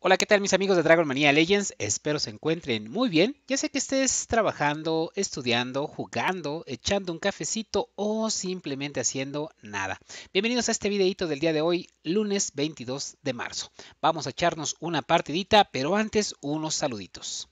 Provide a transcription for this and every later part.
Hola, ¿qué tal mis amigos de Dragon Mania Legends? Espero se encuentren muy bien. Ya sé que estés trabajando, estudiando, jugando, echando un cafecito o simplemente haciendo nada. Bienvenidos a este videito del día de hoy, lunes 22 de marzo. Vamos a echarnos una partidita, pero antes unos saluditos.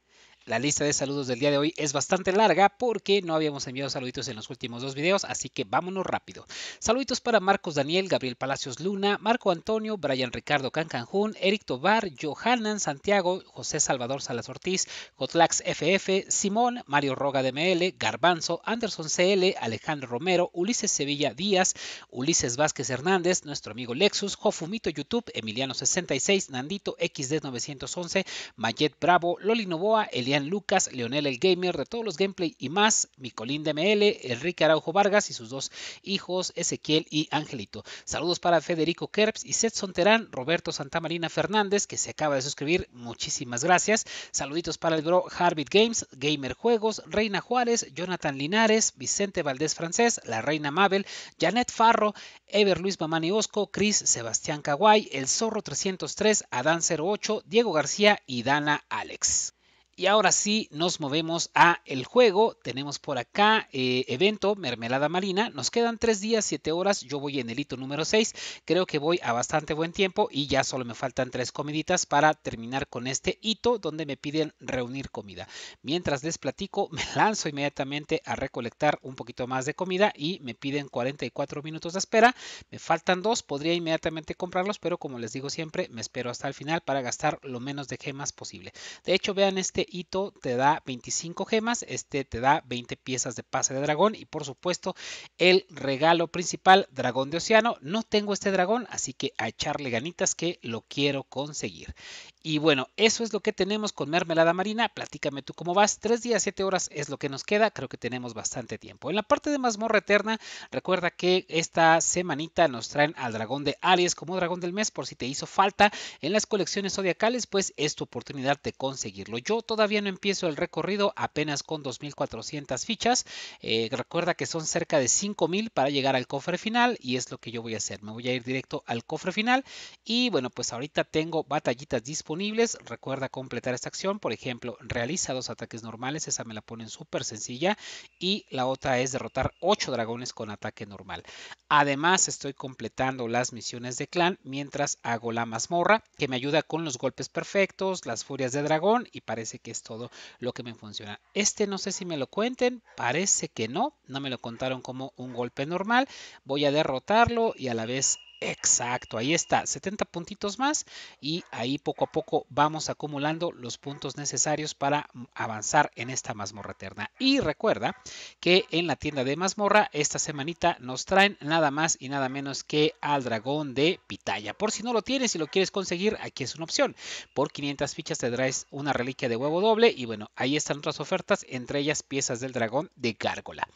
La lista de saludos del día de hoy es bastante larga porque no habíamos enviado saluditos en los últimos dos videos, así que vámonos rápido. Saluditos para Marcos Daniel, Gabriel Palacios Luna, Marco Antonio, Brian Ricardo Cancanjún, Eric Tobar, Johanan Santiago, José Salvador Salas Ortiz, Jotlax FF, Simón, Mario Roga DML, Garbanzo, Anderson CL, Alejandro Romero, Ulises Sevilla Díaz, Ulises Vázquez Hernández, nuestro amigo Lexus, Jofumito YouTube, Emiliano66, Nandito XD911, Mayet Bravo, Loli Novoa, Elian Lucas, Leonel el Gamer, de todos los gameplay y más, Micolín DML, Enrique Araujo Vargas y sus dos hijos, Ezequiel y Angelito. Saludos para Federico Kerbs y Seth Sonterán Roberto Santamarina Fernández, que se acaba de suscribir, muchísimas gracias. Saluditos para el bro Harbit Games, Gamer Juegos, Reina Juárez, Jonathan Linares, Vicente Valdés Francés, La Reina Mabel, Janet Farro, Ever Luis Mamani Osco, Cris Sebastián Caguay, El Zorro 303, Adán 08, Diego García y Dana Alex. Y ahora sí nos movemos a el juego. Tenemos por acá eh, evento Mermelada Marina. Nos quedan 3 días, 7 horas. Yo voy en el hito número 6. Creo que voy a bastante buen tiempo y ya solo me faltan 3 comiditas para terminar con este hito donde me piden reunir comida. Mientras les platico, me lanzo inmediatamente a recolectar un poquito más de comida y me piden 44 minutos de espera. Me faltan 2, podría inmediatamente comprarlos, pero como les digo siempre, me espero hasta el final para gastar lo menos de gemas posible. De hecho, vean este hito te da 25 gemas, este te da 20 piezas de pase de dragón y por supuesto el regalo principal, dragón de océano. No tengo este dragón, así que a echarle ganitas que lo quiero conseguir. Y bueno, eso es lo que tenemos con Mermelada Marina. Platícame tú cómo vas. Tres días, siete horas es lo que nos queda. Creo que tenemos bastante tiempo. En la parte de Mazmorra Eterna, recuerda que esta semanita nos traen al dragón de Aries como dragón del mes. Por si te hizo falta en las colecciones zodiacales, pues es tu oportunidad de conseguirlo. Yo todavía no empiezo el recorrido, apenas con 2.400 fichas. Eh, recuerda que son cerca de 5.000 para llegar al cofre final y es lo que yo voy a hacer. Me voy a ir directo al cofre final y bueno, pues ahorita tengo batallitas disponibles. Recuerda completar esta acción, por ejemplo, realiza dos ataques normales, esa me la ponen súper sencilla y la otra es derrotar 8 dragones con ataque normal. Además, estoy completando las misiones de clan mientras hago la mazmorra, que me ayuda con los golpes perfectos, las furias de dragón y parece que que es todo lo que me funciona. Este no sé si me lo cuenten, parece que no, no me lo contaron como un golpe normal. Voy a derrotarlo y a la vez Exacto, ahí está, 70 puntitos más y ahí poco a poco vamos acumulando los puntos necesarios para avanzar en esta mazmorra eterna. Y recuerda que en la tienda de mazmorra esta semanita nos traen nada más y nada menos que al dragón de Pitaya. Por si no lo tienes y lo quieres conseguir, aquí es una opción. Por 500 fichas te traes una reliquia de huevo doble y bueno, ahí están otras ofertas, entre ellas piezas del dragón de gárgola.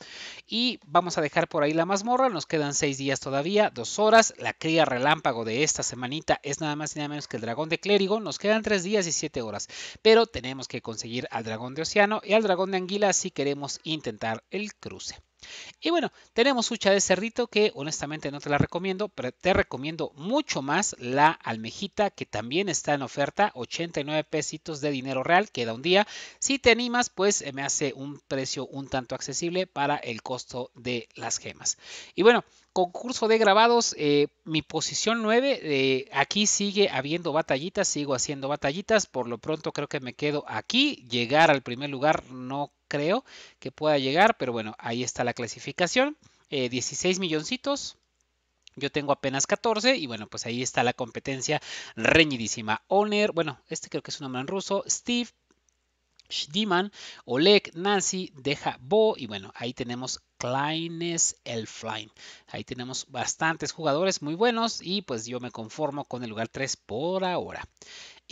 Y vamos a dejar por ahí la mazmorra, nos quedan 6 días todavía, 2 horas. La cría relámpago de esta semanita es nada más y nada menos que el dragón de clérigo. Nos quedan 3 días y 7 horas, pero tenemos que conseguir al dragón de océano y al dragón de anguila si queremos intentar el cruce. Y bueno, tenemos hucha de cerrito que honestamente no te la recomiendo, pero te recomiendo mucho más la almejita que también está en oferta, 89 pesitos de dinero real, queda un día. Si te animas, pues eh, me hace un precio un tanto accesible para el costo de las gemas. Y bueno, concurso de grabados, eh, mi posición 9, eh, aquí sigue habiendo batallitas, sigo haciendo batallitas, por lo pronto creo que me quedo aquí, llegar al primer lugar no creo que pueda llegar, pero bueno, ahí está la clasificación. 16 eh, milloncitos. Yo tengo apenas 14 y bueno, pues ahí está la competencia reñidísima. Owner, bueno, este creo que es un nombre en ruso, Steve, Shdiman, Oleg, Nancy, Deja Bo y bueno, ahí tenemos Kleines Elfline. Ahí tenemos bastantes jugadores muy buenos y pues yo me conformo con el lugar 3 por ahora.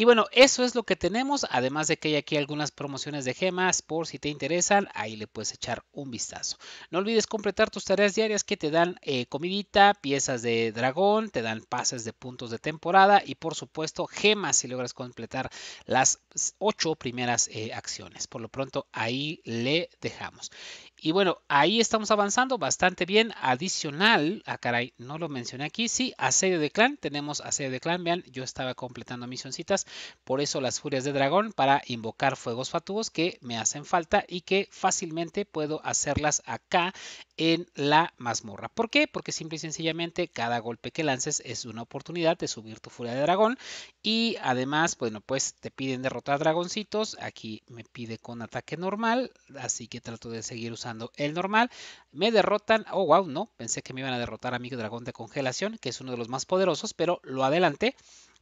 Y bueno, eso es lo que tenemos, además de que hay aquí algunas promociones de gemas por si te interesan, ahí le puedes echar un vistazo. No olvides completar tus tareas diarias que te dan eh, comidita, piezas de dragón, te dan pases de puntos de temporada y por supuesto gemas si logras completar las ocho primeras eh, acciones. Por lo pronto ahí le dejamos. Y bueno, ahí estamos avanzando bastante bien. Adicional, a ah, caray, no lo mencioné aquí. Sí, asedio de clan. Tenemos asedio de clan. Vean, yo estaba completando misioncitas. Por eso las furias de dragón para invocar fuegos fatuos que me hacen falta y que fácilmente puedo hacerlas acá en la mazmorra. ¿Por qué? Porque simple y sencillamente cada golpe que lances es una oportunidad de subir tu furia de dragón. Y además, bueno, pues te piden derrotar dragoncitos. Aquí me pide con ataque normal. Así que trato de seguir usando el normal. Me derrotan, oh wow, no, pensé que me iban a derrotar a mi dragón de congelación, que es uno de los más poderosos, pero lo adelanté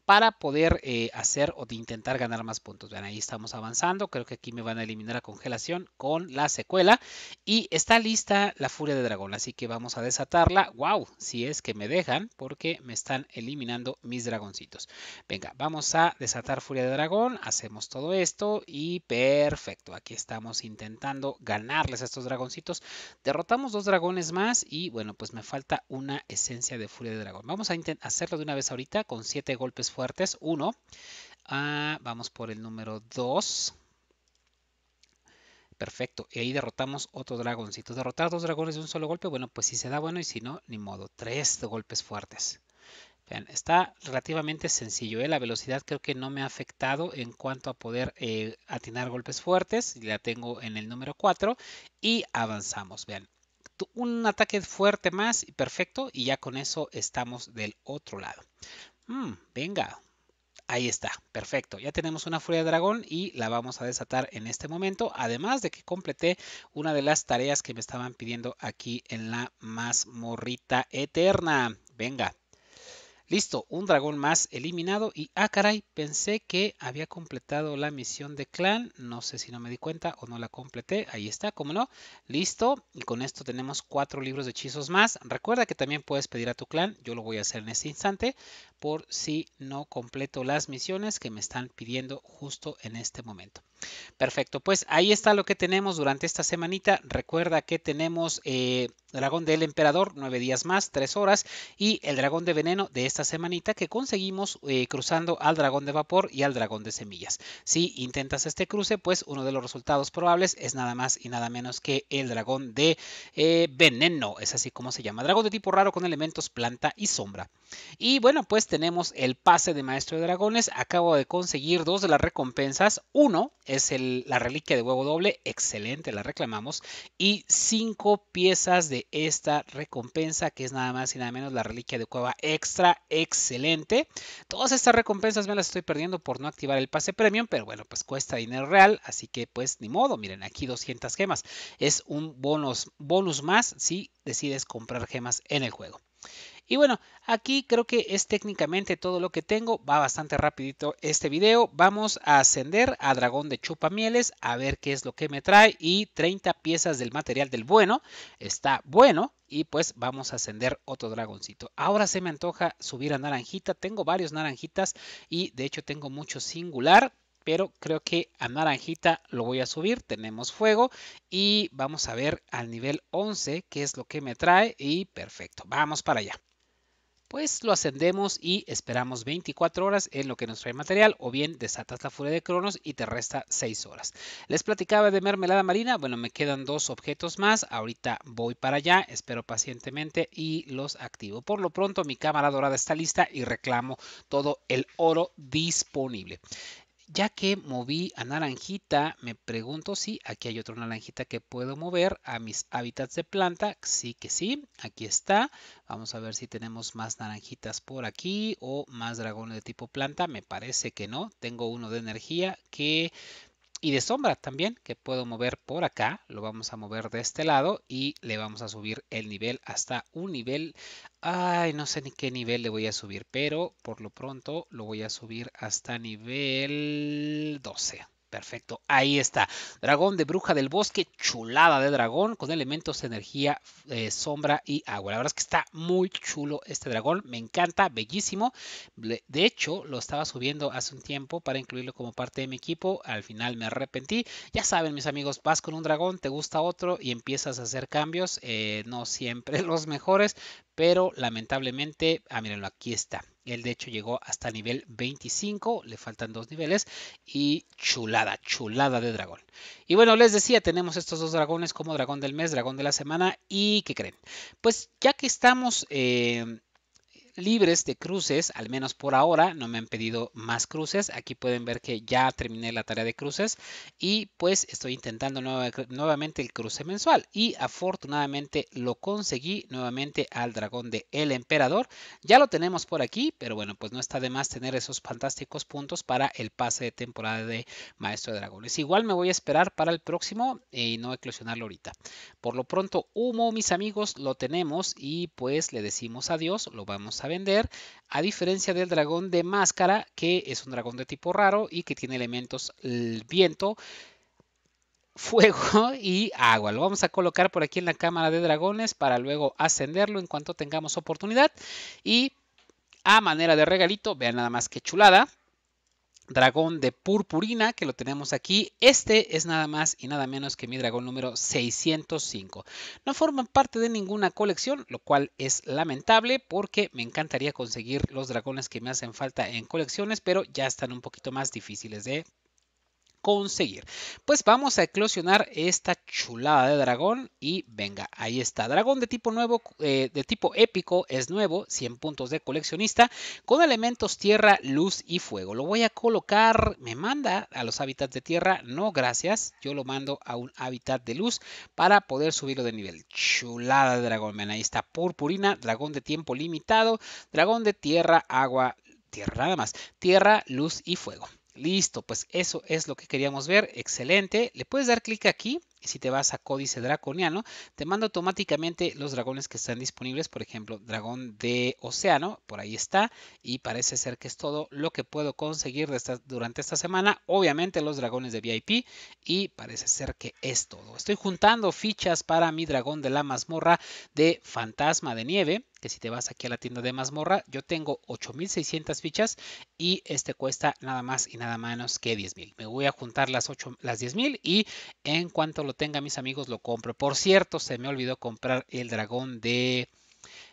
para poder eh, hacer o de intentar ganar más puntos. Vean, ahí estamos avanzando. Creo que aquí me van a eliminar la congelación con la secuela. Y está lista la furia de dragón, así que vamos a desatarla. ¡Wow! Si es que me dejan, porque me están eliminando mis dragoncitos. Venga, vamos a desatar furia de dragón. Hacemos todo esto y perfecto. Aquí estamos intentando ganarles a estos dragoncitos. Derrotamos dos dragones más y bueno, pues me falta una esencia de furia de dragón. Vamos a hacerlo de una vez ahorita con siete golpes fuertes. 1. Ah, vamos por el número 2. Perfecto. Y ahí derrotamos otro dragoncito. Derrotar dos dragones de un solo golpe, bueno, pues si se da bueno y si no, ni modo. Tres golpes fuertes. está relativamente sencillo. ¿eh? La velocidad creo que no me ha afectado en cuanto a poder eh, atinar golpes fuertes. La tengo en el número 4 y avanzamos. Vean, un ataque fuerte más y perfecto y ya con eso estamos del otro lado. Mm, venga, Ahí está, perfecto. Ya tenemos una furia de dragón y la vamos a desatar en este momento. Además de que completé una de las tareas que me estaban pidiendo aquí en la mazmorrita eterna. Venga. Listo, un dragón más eliminado y, ah caray, pensé que había completado la misión de clan, no sé si no me di cuenta o no la completé, ahí está, como no, listo, y con esto tenemos cuatro libros de hechizos más, recuerda que también puedes pedir a tu clan, yo lo voy a hacer en este instante, por si no completo las misiones que me están pidiendo justo en este momento. Perfecto, pues ahí está lo que tenemos durante esta semanita. Recuerda que tenemos eh, Dragón del Emperador, nueve días más, tres horas, y el Dragón de Veneno de esta semanita que conseguimos eh, cruzando al Dragón de Vapor y al Dragón de Semillas. Si intentas este cruce, pues uno de los resultados probables es nada más y nada menos que el Dragón de eh, Veneno, es así como se llama. Dragón de tipo raro con elementos planta y sombra. Y bueno, pues te tenemos el pase de Maestro de Dragones. Acabo de conseguir dos de las recompensas. Uno es la reliquia de huevo doble. Excelente, la reclamamos. Y cinco piezas de esta recompensa, que es nada más y nada menos la reliquia de cueva extra. Excelente. Todas estas recompensas me las estoy perdiendo por no activar el pase premium, pero bueno, pues cuesta dinero real. Así que pues ni modo. Miren, aquí 200 gemas. Es un bonus, bonus más si decides comprar gemas en el juego. Y bueno, aquí creo que es técnicamente todo lo que tengo. Va bastante rapidito este video. Vamos a ascender a Dragón de Chupamieles a ver qué es lo que me trae. Y 30 piezas del material del bueno. Está bueno. Y pues vamos a ascender otro dragoncito. Ahora se me antoja subir a Naranjita. Tengo varios Naranjitas y de hecho tengo mucho singular pero creo que a naranjita lo voy a subir, tenemos fuego y vamos a ver al nivel 11 qué es lo que me trae y perfecto, vamos para allá pues lo ascendemos y esperamos 24 horas en lo que nos trae material o bien desatas la furia de Cronos y te resta 6 horas. Les platicaba de mermelada marina, bueno me quedan dos objetos más, ahorita voy para allá, espero pacientemente y los activo. Por lo pronto mi cámara dorada está lista y reclamo todo el oro disponible. Ya que moví a naranjita, me pregunto si aquí hay otro naranjita que puedo mover a mis hábitats de planta. Sí que sí, aquí está. Vamos a ver si tenemos más naranjitas por aquí o más dragones de tipo planta. Me parece que no. Tengo uno de energía que y de sombra también, que puedo mover por acá, lo vamos a mover de este lado y le vamos a subir el nivel hasta un nivel, ay, no sé ni qué nivel le voy a subir, pero por lo pronto lo voy a subir hasta nivel 12. Perfecto, ahí está. Dragón de bruja del bosque, chulada de dragón con elementos de energía, eh, sombra y agua. La verdad es que está muy chulo este dragón, me encanta, bellísimo. De hecho, lo estaba subiendo hace un tiempo para incluirlo como parte de mi equipo. Al final me arrepentí. Ya saben, mis amigos, vas con un dragón, te gusta otro y empiezas a hacer cambios. Eh, no siempre los mejores, pero lamentablemente, ah, mírenlo, aquí está. Él de hecho llegó hasta nivel 25, le faltan dos niveles y chulada, chulada de dragón. Y bueno, les decía, tenemos estos dos dragones como dragón del mes, dragón de la semana y ¿qué creen? Pues ya que estamos eh, libres de cruces, al menos por ahora, no me han pedido más cruces. Aquí pueden ver que ya terminé la tarea de cruces y pues estoy intentando nuevamente el cruce mensual y afortunadamente lo conseguí nuevamente al dragón de el emperador. Ya lo tenemos por aquí, pero bueno, pues no está de más tener esos fantásticos puntos para el pase de temporada de Maestro de Dragones. Igual me voy a esperar para el próximo y no eclosionarlo ahorita. Por lo pronto, humo, mis amigos, lo tenemos y pues le decimos adiós, lo vamos a a vender, a diferencia del dragón de máscara, que es un dragón de tipo raro y que tiene elementos viento, fuego y agua. Lo vamos a colocar por aquí en la cámara de dragones para luego ascenderlo en cuanto tengamos oportunidad. Y a manera de regalito, vean nada más que chulada dragón de purpurina que lo tenemos aquí. Este es nada más y nada menos que mi dragón número 605. No forman parte de ninguna colección, lo cual es lamentable porque me encantaría conseguir los dragones que me hacen falta en colecciones, pero ya están un poquito más difíciles de conseguir. Pues vamos a eclosionar esta chulada de dragón y venga, ahí está. Dragón de tipo nuevo, eh, de tipo épico, es nuevo, 100 puntos de coleccionista, con elementos tierra, luz y fuego. Lo voy a colocar, me manda a los hábitats de tierra, no gracias, yo lo mando a un hábitat de luz para poder subirlo de nivel. Chulada de dragón, ven, ahí está, purpurina, dragón de tiempo limitado, dragón de tierra, agua, tierra nada más, tierra, luz y fuego. Listo, pues eso es lo que queríamos ver. Excelente. Le puedes dar clic aquí y si te vas a Códice Draconiano, te manda automáticamente los dragones que están disponibles. Por ejemplo, dragón de océano, por ahí está. Y parece ser que es todo lo que puedo conseguir durante esta semana. Obviamente los dragones de VIP y parece ser que es todo. Estoy juntando fichas para mi dragón de la mazmorra de fantasma de nieve que si te vas aquí a la tienda de mazmorra, yo tengo 8600 fichas y este cuesta nada más y nada menos que 10000. Me voy a juntar las las 10000 y en cuanto lo tenga mis amigos lo compro. Por cierto, se me olvidó comprar el dragón de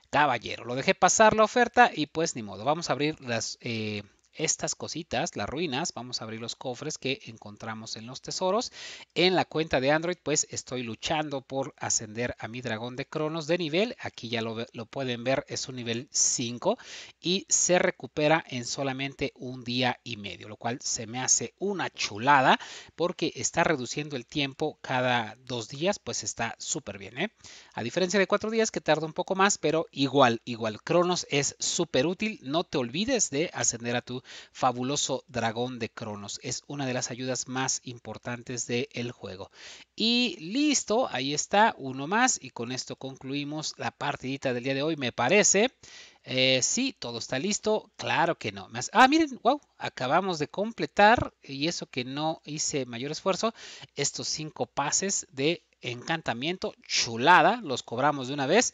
caballero. Lo dejé pasar la oferta y pues ni modo. Vamos a abrir las eh, estas cositas, las ruinas, vamos a abrir los cofres que encontramos en los tesoros. En la cuenta de Android, pues estoy luchando por ascender a mi dragón de Cronos de nivel. Aquí ya lo, pueden ver, es un nivel 5 y se recupera en solamente un día y medio, lo cual se me hace una chulada porque está reduciendo el tiempo cada dos días, pues está súper bien. ¿eh? A diferencia de cuatro días que tarda un poco más, pero igual, igual, Cronos es súper útil. No te olvides de ascender a tu fabuloso dragón de Cronos. Es una de las ayudas más importantes del juego. Y listo, ahí está, uno más. Y con esto concluimos la partidita del día de hoy, me parece. Si eh, sí, todo está listo. Claro que no. Ah, miren, wow, acabamos de completar, y eso que no hice mayor esfuerzo, estos cinco pases de encantamiento. Chulada, los cobramos de una vez.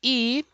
Y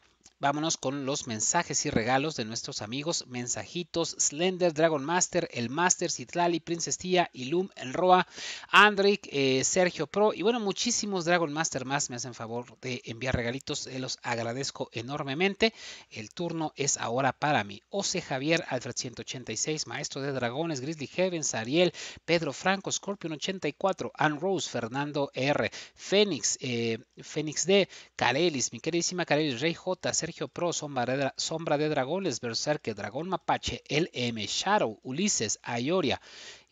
vámonos con los mensajes y regalos de nuestros amigos Mensajitos, Slender, Dragon Master, El Master, Citlali, Princess Tía, Ilum, El Roa, Andric, eh, Sergio Pro y bueno, muchísimos Dragon Master más me hacen favor de enviar regalitos, se los agradezco enormemente. El turno es ahora para mí. Ose Javier, Alfred 186, Maestro de Dragones, Grizzly Heavens, Ariel, Pedro Franco, Scorpion 84, Ann Rose, Fernando R, Fénix, eh, Fénix D, Carelis, mi queridísima Carelis, Rey J, Sergio Pro, Sombra de, Sombra de Dragones, Berserker, Dragón Mapache, LM, Shadow, Ulises, Ayoria,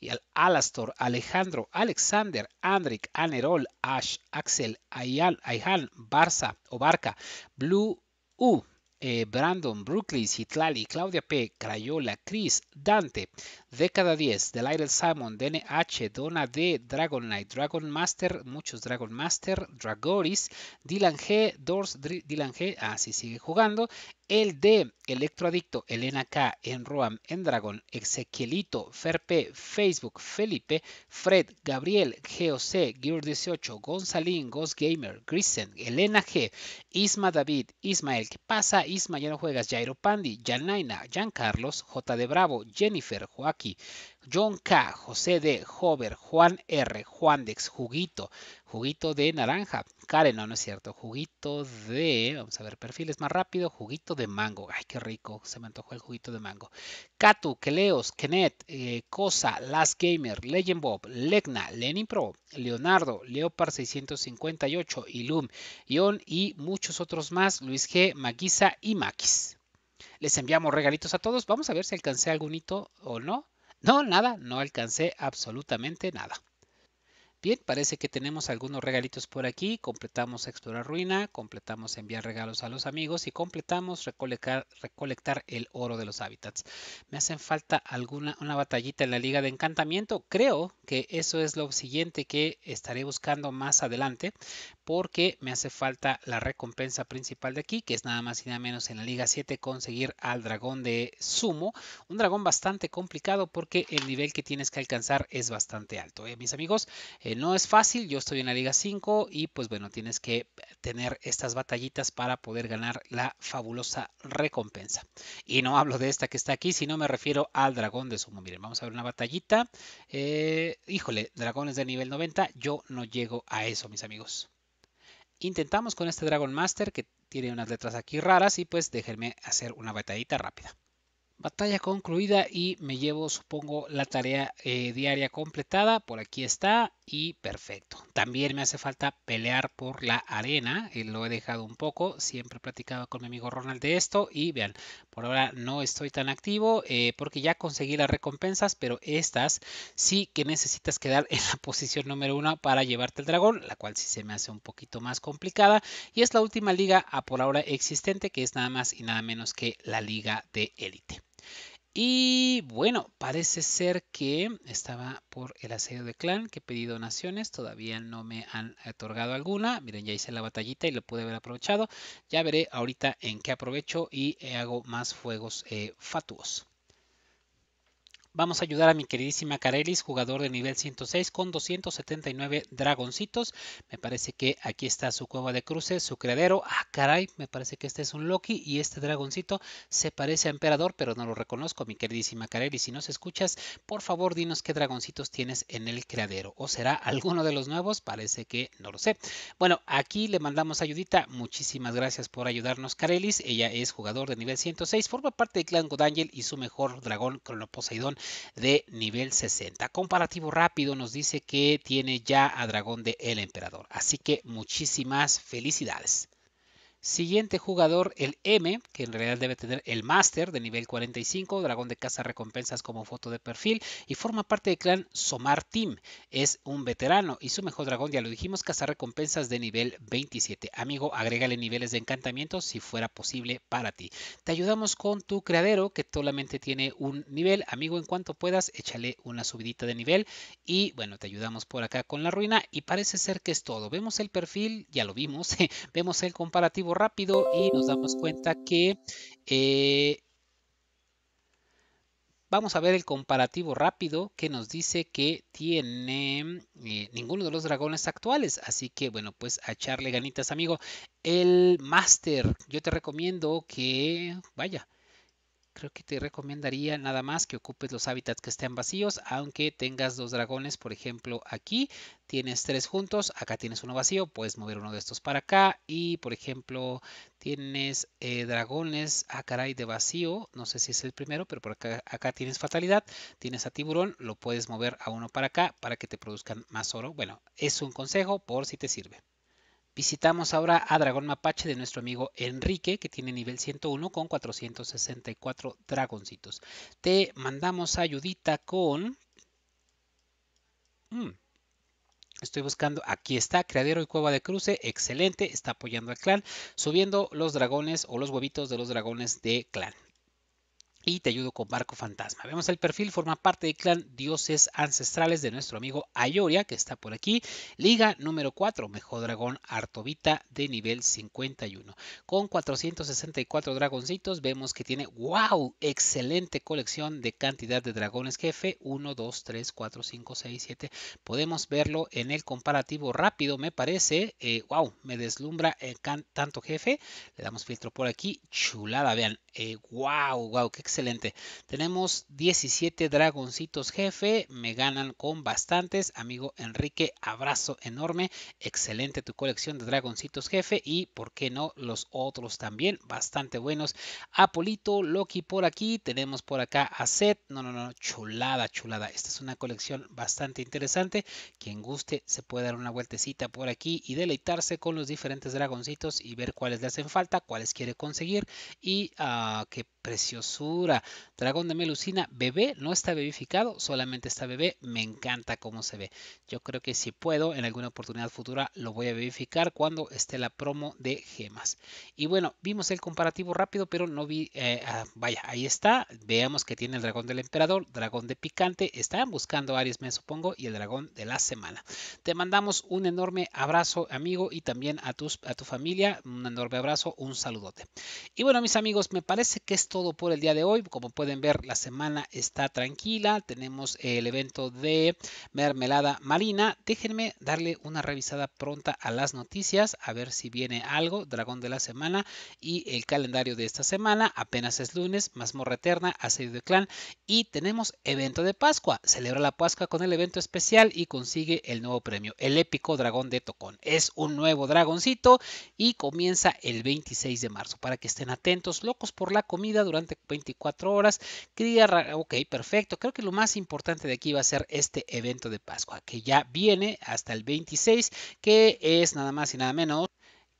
y el Alastor, Alejandro, Alexander, Andrick, Anerol, Ash, Axel, Ayal, Ayhan, Barça, Obarca, Blue U, eh, Brandon, Brooklyn, Citlali, Claudia P, Crayola, Chris, Dante, Década 10, Delighted Simon, DNH, Dona D, Dragon Knight, Dragon Master, muchos Dragon Master, Dragoris, Dylan G, Dors, Dylan G, así ah, sigue jugando, el D, Electroadicto, Elena K, Enroam, Endragon, Ezequielito, Ferpe, Facebook, Felipe, Fred, Gabriel, GOC, Gear18, Gonzalín, Ghost Gamer, Grisen, Elena G, Isma David, Ismael, ¿qué pasa? Isma, ya no juegas, Jairo Pandi, Janaina, Jan Carlos, J de Bravo, Jennifer, Joaquín, John K., José D., Hover, Juan R., Juan Dex, Juguito, Juguito de naranja, Karen, no, no es cierto, Juguito de, vamos a ver, perfiles más rápido, Juguito de mango, ay, qué rico, se me antojó el juguito de mango, Katu, Keleos, Kenet, eh, Cosa, Last Gamer, Legend Bob, Legna, Lenin Pro, Leonardo, Leopard 658, Ilum, Ion y muchos otros más, Luis G., Maguisa y Maquis les enviamos regalitos a todos. Vamos a ver si alcancé algún hito o no. No, nada, no alcancé absolutamente nada. Bien, parece que tenemos algunos regalitos por aquí. Completamos Explorar Ruina, completamos Enviar Regalos a los Amigos y completamos Recolectar, el Oro de los Hábitats. Me hacen falta alguna una batallita en la Liga de Encantamiento. Creo que eso es lo siguiente que estaré buscando más adelante porque me hace falta la recompensa principal de aquí, que es nada más y nada menos en la Liga 7 conseguir al dragón de Sumo. Un dragón bastante complicado porque el nivel que tienes que alcanzar es bastante alto. ¿eh? Mis amigos, eh, no es fácil, yo estoy en la Liga 5 y pues bueno, tienes que tener estas batallitas para poder ganar la fabulosa recompensa. Y no hablo de esta que está aquí, sino me refiero al dragón de sumo. Miren, vamos a ver una batallita. Eh, híjole, dragones de nivel 90, yo no llego a eso, mis amigos. Intentamos con este Dragon Master que tiene unas letras aquí raras y pues déjenme hacer una batallita rápida. Batalla concluida y me llevo, supongo, la tarea eh, diaria completada. Por aquí está y perfecto. También me hace falta pelear por la arena. Eh, lo he dejado un poco. Siempre he platicado con mi amigo Ronald de esto. Y vean, por ahora no estoy tan activo eh, porque ya conseguí las recompensas. Pero estas sí que necesitas quedar en la posición número uno para llevarte el dragón. La cual sí se me hace un poquito más complicada. Y es la última liga a por ahora existente que es nada más y nada menos que la liga de élite. Y bueno, parece ser que estaba por el asedio de clan, que pedido donaciones, todavía no me han otorgado alguna. Miren, ya hice la batallita y lo pude haber aprovechado. Ya veré ahorita en qué aprovecho y hago más fuegos eh, fatuos. Vamos a ayudar a mi queridísima Carelis, jugador de nivel 106 con 279 dragoncitos. Me parece que aquí está su cueva de cruces, su creadero Ah, caray, me parece que este es un Loki y este dragoncito se parece a Emperador, pero no lo reconozco, mi queridísima Carelis. Si nos escuchas, por favor dinos qué dragoncitos tienes en el creadero ¿O será alguno de los nuevos? Parece que no lo sé. Bueno, aquí le mandamos ayudita. Muchísimas gracias por ayudarnos, Carelis. Ella es jugador de nivel 106, forma parte del clan Godangel y su mejor dragón, Cronoposeidon de nivel 60. Comparativo rápido nos dice que tiene ya a Dragón de el Emperador. Así que muchísimas felicidades. Siguiente jugador, el M, que en realidad debe tener el máster de nivel 45, dragón de caza recompensas como foto de perfil y forma parte del clan Somar Team. Es un veterano y su mejor dragón, ya lo dijimos, caza recompensas de nivel 27. Amigo, agrégale niveles de encantamiento si fuera posible para ti. Te ayudamos con tu creadero que solamente tiene un nivel. Amigo, en cuanto puedas, échale una subidita de nivel y bueno, te ayudamos por acá con la ruina y parece ser que es todo. Vemos el perfil, ya lo vimos, vemos el comparativo rápido y nos damos cuenta que eh, vamos a ver el comparativo rápido que nos dice que tiene eh, ninguno de los dragones actuales. Así que bueno, pues a echarle ganitas amigo. El máster, yo te recomiendo que vaya creo que te recomendaría nada más que ocupes los hábitats que estén vacíos, aunque tengas dos dragones, por ejemplo, aquí tienes tres juntos, acá tienes uno vacío, puedes mover uno de estos para acá y, por ejemplo, tienes eh, dragones, a ah, caray, de vacío, no sé si es el primero, pero por acá, acá tienes fatalidad, tienes a tiburón, lo puedes mover a uno para acá para que te produzcan más oro. Bueno, es un consejo por si te sirve. Visitamos ahora a Dragón Mapache de nuestro amigo Enrique, que tiene nivel 101 con 464 dragoncitos. Te mandamos ayudita con... Mm, estoy buscando, aquí está, Creadero y cueva de cruce, excelente, está apoyando al clan, subiendo los dragones o los huevitos de los dragones de clan y te ayudo con Barco Fantasma. Vemos el perfil, forma parte del clan Dioses Ancestrales de nuestro amigo Ayoria, que está por aquí. Liga número 4, mejor dragón Artovita de nivel 51. Con 464 dragoncitos, vemos que tiene, wow, excelente colección de cantidad de dragones jefe. 1, 2, 3, 4, 5, 6, 7. Podemos verlo en el comparativo rápido, me parece. wow, eh, me deslumbra eh, tanto jefe. Le damos filtro por aquí. Chulada, vean wow, eh, wow, qué excelente. Tenemos 17 dragoncitos jefe. Me ganan con bastantes. Amigo Enrique, abrazo enorme. Excelente tu colección de dragoncitos jefe. Y por qué no, los otros también. Bastante buenos. Apolito, Loki por aquí. Tenemos por acá a Seth. No, no, no. Chulada, chulada. Esta es una colección bastante interesante. Quien guste se puede dar una vueltecita por aquí y deleitarse con los diferentes dragoncitos y ver cuáles le hacen falta, cuáles quiere conseguir. Y ah, あ結 preciosura. Dragón de Melucina, bebé, no está bebificado, solamente está bebé. Me encanta cómo se ve. Yo creo que si puedo, en alguna oportunidad futura lo voy a verificar cuando esté la promo de gemas. Y bueno, vimos el comparativo rápido, pero no vi. Eh, ah, vaya, ahí está. Veamos que tiene el dragón del emperador, dragón de picante. están buscando Aries, me supongo, y el dragón de la semana. Te mandamos un enorme abrazo, amigo, y también a, tus, a tu familia. Un enorme abrazo, un saludote. Y bueno, mis amigos, me parece que esto todo por el día de hoy. Como pueden ver, la semana está tranquila. Tenemos el evento de mermelada marina. Déjenme darle una revisada pronta a las noticias, a ver si viene algo. Dragón de la semana y el calendario de esta semana. Apenas es lunes, mazmorra eterna, asedio de clan. Y tenemos evento de Pascua. Celebra la Pascua con el evento especial y consigue el nuevo premio, el épico dragón de Tocón. Es un nuevo dragoncito y comienza el 26 de marzo. Para que estén atentos, locos por la comida durante 24 horas. Ok, perfecto. Creo que lo más importante de aquí va a ser este evento de Pascua, que ya viene hasta el 26, que es nada más y nada menos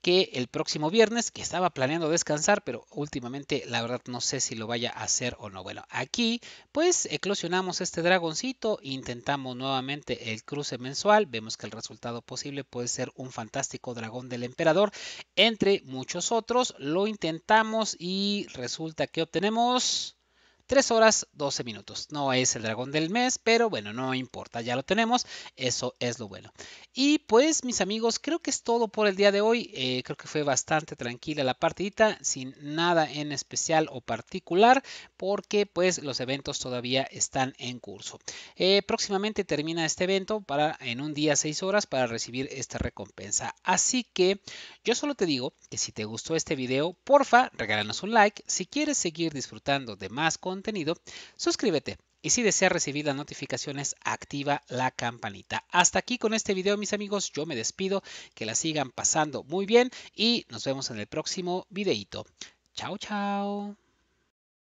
que el próximo viernes, que estaba planeando descansar, pero últimamente la verdad no sé si lo vaya a hacer o no. Bueno, aquí pues eclosionamos este dragoncito, intentamos nuevamente el cruce mensual, vemos que el resultado posible puede ser un fantástico dragón del emperador, entre muchos otros, lo intentamos y resulta que obtenemos 3 horas 12 minutos. No es el dragón del mes, pero bueno, no importa, ya lo tenemos, eso es lo bueno. Y pues mis amigos, creo que es todo por el día de hoy. Eh, creo que fue bastante tranquila la partidita, sin nada en especial o particular, porque pues los eventos todavía están en curso. Eh, próximamente termina este evento para en un día 6 horas para recibir esta recompensa. Así que yo solo te digo que si te gustó este video, porfa, regálanos un like. Si quieres seguir disfrutando de más contenido, contenido, suscríbete. Y si deseas recibir las notificaciones, activa la campanita. Hasta aquí con este video, mis amigos. Yo me despido. Que la sigan pasando muy bien y nos vemos en el próximo videito. Chao, chao.